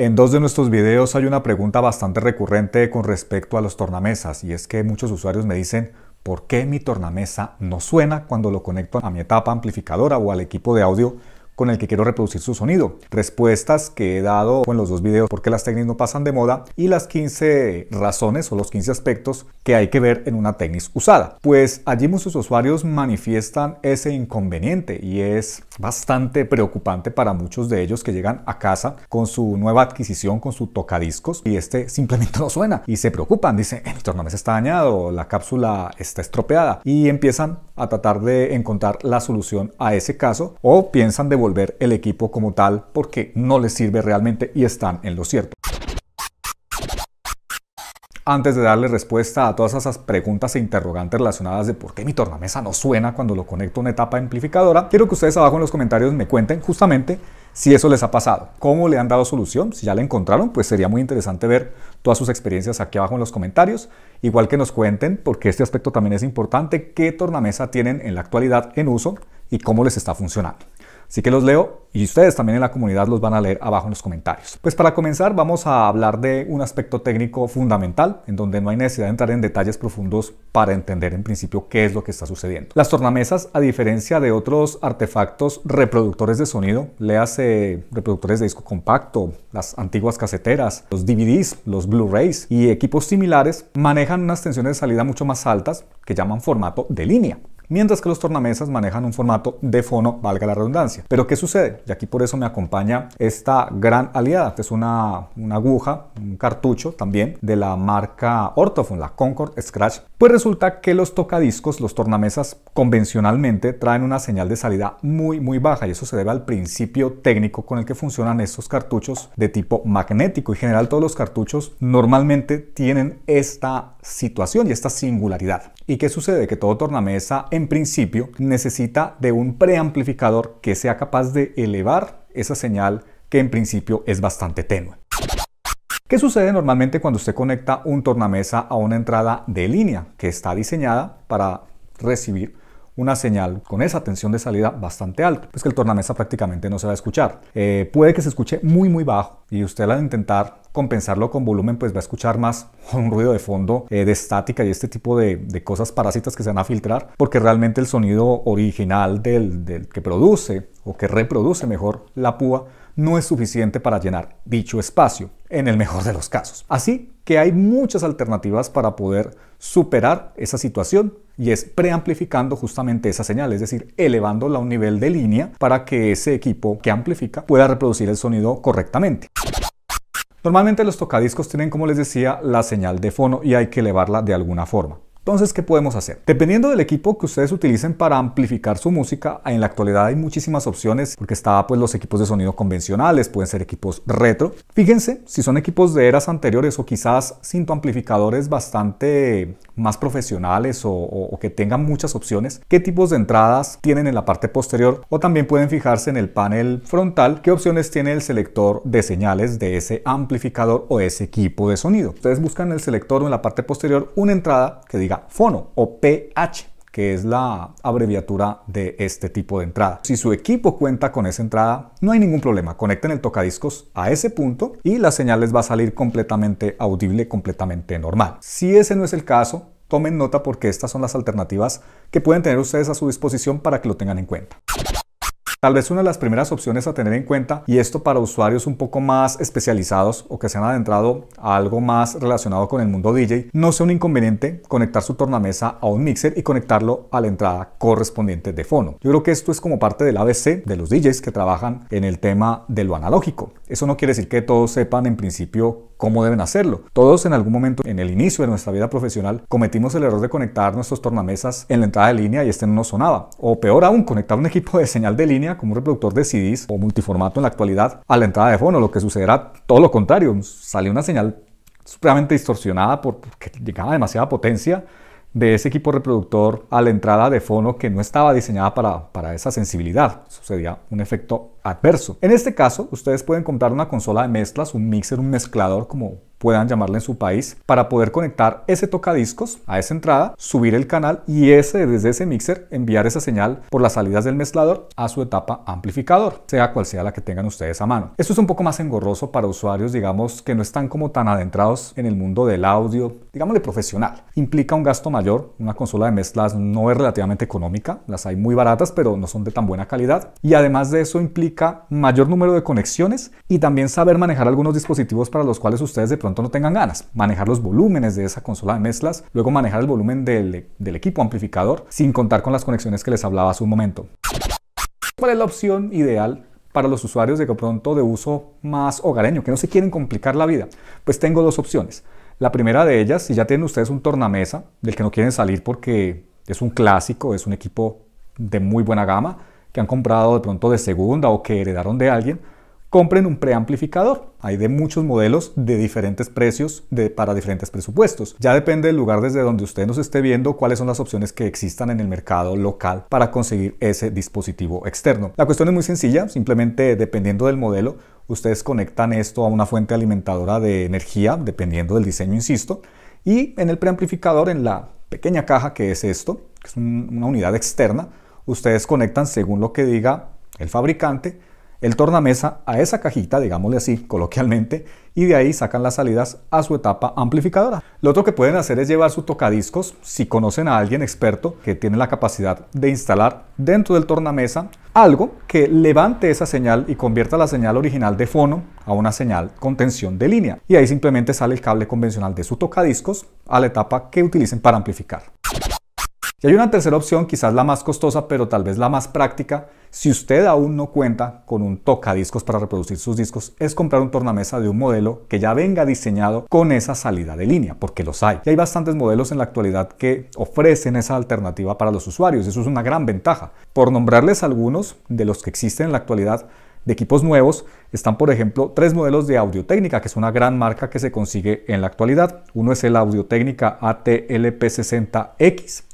En dos de nuestros videos hay una pregunta bastante recurrente con respecto a los tornamesas y es que muchos usuarios me dicen ¿por qué mi tornamesa no suena cuando lo conecto a mi etapa amplificadora o al equipo de audio con el que quiero reproducir su sonido. Respuestas que he dado en los dos videos porque las técnicas no pasan de moda y las 15 razones o los 15 aspectos que hay que ver en una técnica usada. Pues allí muchos usuarios manifiestan ese inconveniente y es bastante preocupante para muchos de ellos que llegan a casa con su nueva adquisición, con su tocadiscos y este simplemente no suena y se preocupan, dicen, el eh, tornamesa está dañado, la cápsula está estropeada y empiezan a tratar de encontrar la solución a ese caso o piensan devolver ver el equipo como tal porque no les sirve realmente y están en lo cierto. Antes de darle respuesta a todas esas preguntas e interrogantes relacionadas de por qué mi tornamesa no suena cuando lo conecto a una etapa amplificadora, quiero que ustedes abajo en los comentarios me cuenten justamente si eso les ha pasado, cómo le han dado solución, si ya la encontraron, pues sería muy interesante ver todas sus experiencias aquí abajo en los comentarios, igual que nos cuenten, porque este aspecto también es importante, qué tornamesa tienen en la actualidad en uso y cómo les está funcionando. Así que los leo y ustedes también en la comunidad los van a leer abajo en los comentarios. Pues para comenzar vamos a hablar de un aspecto técnico fundamental en donde no hay necesidad de entrar en detalles profundos para entender en principio qué es lo que está sucediendo. Las tornamesas, a diferencia de otros artefactos reproductores de sonido, léase reproductores de disco compacto, las antiguas caseteras, los DVDs, los Blu-rays y equipos similares, manejan unas tensiones de salida mucho más altas que llaman formato de línea mientras que los tornamesas manejan un formato de fono, valga la redundancia. Pero ¿qué sucede? Y aquí por eso me acompaña esta gran aliada, que es una, una aguja, un cartucho también de la marca Ortofon, la Concord Scratch. Pues resulta que los tocadiscos, los tornamesas convencionalmente traen una señal de salida muy muy baja y eso se debe al principio técnico con el que funcionan estos cartuchos de tipo magnético. En general todos los cartuchos normalmente tienen esta situación y esta singularidad. ¿Y qué sucede? Que todo tornamesa en en principio, necesita de un preamplificador que sea capaz de elevar esa señal que en principio es bastante tenue. ¿Qué sucede normalmente cuando usted conecta un tornamesa a una entrada de línea que está diseñada para recibir una señal con esa tensión de salida bastante alta, pues que el tornamesa prácticamente no se va a escuchar. Eh, puede que se escuche muy muy bajo y usted al intentar compensarlo con volumen pues va a escuchar más un ruido de fondo eh, de estática y este tipo de, cosas parásitas que se van a filtrar porque realmente el sonido original del, del que produce o que reproduce mejor la púa no es suficiente para llenar dicho espacio en el mejor de los casos. Así que hay muchas alternativas para poder superar esa situación y es preamplificando justamente esa señal, es decir, elevándola a un nivel de línea para que ese equipo que amplifica pueda reproducir el sonido correctamente. Normalmente los tocadiscos tienen, como les decía, la señal de fono y hay que elevarla de alguna forma. Entonces, ¿qué podemos hacer? Dependiendo del equipo que ustedes utilicen para amplificar su música, en la actualidad hay muchísimas opciones porque está pues los equipos de sonido convencionales, pueden ser equipos retro. Fíjense, si son equipos de eras anteriores o quizás amplificadores bastante más profesionales o, que tengan muchas opciones, qué tipos de entradas tienen en la parte posterior o también pueden fijarse en el panel frontal qué opciones tiene el selector de señales de ese amplificador o ese equipo de sonido. Ustedes buscan en el selector o en la parte posterior una entrada que diga Fono o PH que es la abreviatura de este tipo de entrada. Si su equipo cuenta con esa entrada, no hay ningún problema. Conecten el tocadiscos a ese punto y la señal les va a salir completamente audible, completamente normal. Si ese no es el caso, tomen nota porque estas son las alternativas que pueden tener ustedes a su disposición para que lo tengan en cuenta. Tal vez una de las primeras opciones a tener en cuenta, y esto para usuarios un poco más especializados o que se han adentrado a algo más relacionado con el mundo DJ, no sea un inconveniente conectar su tornamesa a un mixer y conectarlo a la entrada correspondiente de fono. Yo creo que esto es como parte del ABC de los DJs que trabajan en el tema de lo analógico. Eso no quiere decir que todos sepan en principio cómo deben hacerlo. Todos en algún momento en el inicio de nuestra vida profesional cometimos el error de conectar nuestros tornamesas en la entrada de línea y este no sonaba. O peor aún, conectar un equipo de señal de línea como un reproductor de CDs o multiformato en la actualidad a la entrada de fono, lo que sucederá todo lo contrario. Salió una señal supremamente distorsionada porque llegaba demasiada potencia de ese equipo reproductor a la entrada de fono que no estaba diseñada para, para esa sensibilidad. Sucedía un efecto adverso. En este caso, ustedes pueden comprar una consola de mezclas, un mixer, un mezclador, como puedan llamarle en su país, para poder conectar ese tocadiscos a esa entrada, subir el canal y ese desde ese mixer enviar esa señal por las salidas del mezclador a su etapa amplificador, sea cual sea la que tengan ustedes a mano. Esto es un poco más engorroso para usuarios, digamos, que no están como tan adentrados en el mundo del audio, digamos, de profesional. Implica un gasto mayor, una consola de mezclas no es relativamente económica, las hay muy baratas, pero no son de tan buena calidad y además de eso implica mayor número de conexiones y también saber manejar algunos dispositivos para los cuales ustedes de pronto no tengan ganas. Manejar los volúmenes de esa consola de mezclas, luego manejar el volumen del, del equipo amplificador sin contar con las conexiones que les hablaba hace un momento. ¿Cuál es la opción ideal para los usuarios de pronto de uso más hogareño, que no se quieren complicar la vida? Pues tengo dos opciones. La primera de ellas, si ya tienen ustedes un tornamesa del que no quieren salir porque es un clásico, es un equipo de muy buena gama, que han comprado de pronto de segunda o que heredaron de alguien, compren un preamplificador. Hay de muchos modelos de diferentes precios para diferentes presupuestos. Ya depende del lugar desde donde usted nos esté viendo cuáles son las opciones que existan en el mercado local para conseguir ese dispositivo externo. La cuestión es muy sencilla, simplemente dependiendo del modelo, ustedes conectan esto a una fuente alimentadora de energía, dependiendo del diseño, insisto, y en el preamplificador, en la pequeña caja que es esto, que es una unidad externa, ustedes conectan según lo que diga el fabricante el tornamesa a esa cajita, digámosle así coloquialmente, y de ahí sacan las salidas a su etapa amplificadora. Lo otro que pueden hacer es llevar su tocadiscos, si conocen a alguien experto que tiene la capacidad de instalar dentro del tornamesa algo que levante esa señal y convierta la señal original de fono a una señal con tensión de línea. Y ahí simplemente sale el cable convencional de su tocadiscos a la etapa que utilicen para amplificar. Y hay una tercera opción, quizás la más costosa, pero tal vez la más práctica, si usted aún no cuenta con un tocadiscos para reproducir sus discos, es comprar un tornamesa de un modelo que ya venga diseñado con esa salida de línea, porque los hay. Y hay bastantes modelos en la actualidad que ofrecen esa alternativa para los usuarios, eso es una gran ventaja. Por nombrarles algunos de los que existen en la actualidad, de equipos nuevos están, por ejemplo, tres modelos de Audio Técnica, que es una gran marca que se consigue en la actualidad. Uno es el Audio Técnica ATLP60X,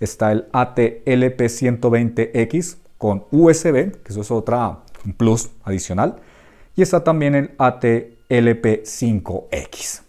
está el ATLP 120 x con USB, que eso es otra, plus adicional, y está también el ATLP 5 x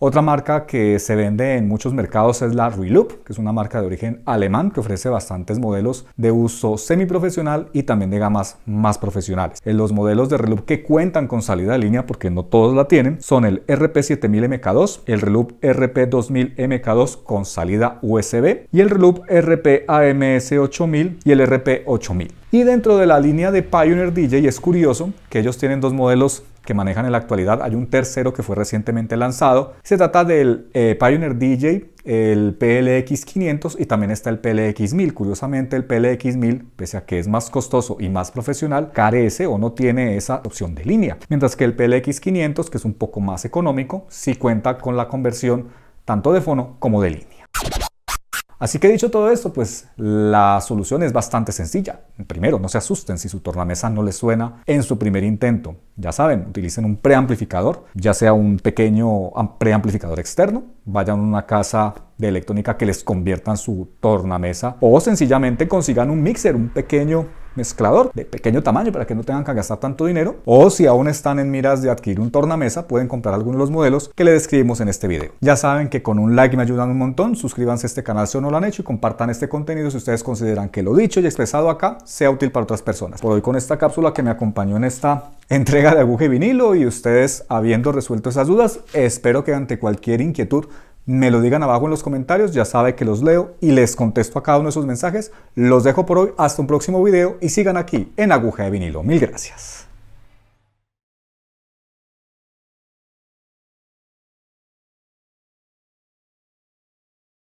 otra marca que se vende en muchos mercados es la Reloop, que es una marca de origen alemán que ofrece bastantes modelos de uso semiprofesional y también de gamas más profesionales. En eh, los modelos de Reloop que cuentan con salida de línea, porque no todos la tienen, son el RP7000MK2, el Reloop RP2000MK2 con salida USB y el Reloop RP-AMS8000 y el RP8000. Y dentro de la línea de Pioneer DJ es curioso que ellos tienen dos modelos que manejan en la actualidad. Hay un tercero que fue recientemente lanzado. Se trata del eh, Pioneer DJ, el PLX500 y también está el PLX1000. Curiosamente, el PLX1000, pese a que es más costoso y más profesional, carece o no tiene esa opción de línea. Mientras que el PLX500, que es un poco más económico, sí cuenta con la conversión tanto de fono como de línea. Así que dicho todo esto, pues la solución es bastante sencilla. Primero, no se asusten si su tornamesa no les suena en su primer intento. Ya saben, utilicen un preamplificador, ya sea un pequeño preamplificador externo, vayan a una casa de electrónica que les conviertan su tornamesa o sencillamente consigan un mixer, un pequeño mezclador de pequeño tamaño para que no tengan que gastar tanto dinero. O si aún están en miras de adquirir un tornamesa, pueden comprar algunos de los modelos que le describimos en este video. Ya saben que con un like me ayudan un montón, suscríbanse a este canal si aún no lo han hecho y compartan este contenido si ustedes consideran que lo dicho y expresado acá sea útil para otras personas. Por hoy con esta cápsula que me acompañó en esta entrega de aguje vinilo y ustedes habiendo resuelto esas dudas, espero que ante cualquier inquietud me lo digan abajo en los comentarios, ya sabe que los leo y les contesto a cada uno de sus mensajes. Los dejo por hoy, hasta un próximo video y sigan aquí en Aguja de Vinilo. Mil gracias.